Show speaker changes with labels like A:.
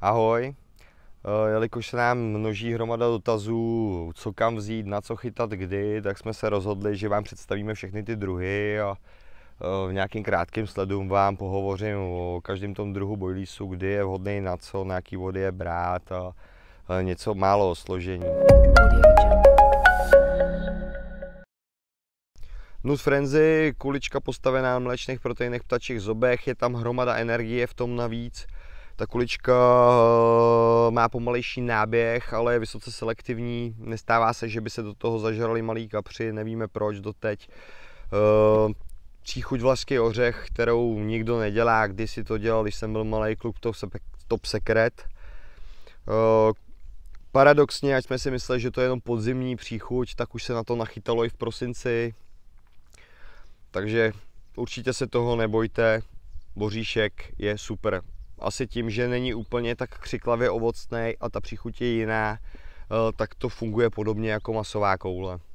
A: Ahoj, eh, jelikož se nám množí hromada dotazů, co kam vzít, na co chytat, kdy, tak jsme se rozhodli, že vám představíme všechny ty druhy a eh, v nějakým krátkým sledu vám pohovořím o každém tom druhu bojlísu, kdy je vhodný na co, na jaký vody je brát a něco málo o složení. Nut Frenzy, kulička postavená na mléčných proteinech ptačích zobech, je tam hromada energie v tom navíc. Ta kulička eh, má pomalejší náběh, ale je vysoce selektivní. Nestává se, že by se do toho zažrali malí kapři, nevíme proč doteď. Eh, příchuť vlasky ořech, kterou nikdo nedělá, když si to dělal, když jsem byl malý kluk, to se top secret. Eh, paradoxně, ať jsme si mysleli, že to je jenom podzimní příchuť, tak už se na to nachytalo i v prosinci. Takže určitě se toho nebojte, boříšek je super asi tím, že není úplně tak křiklavě ovocný a ta příchuť je jiná, eh, tak to funguje podobně jako masová koule.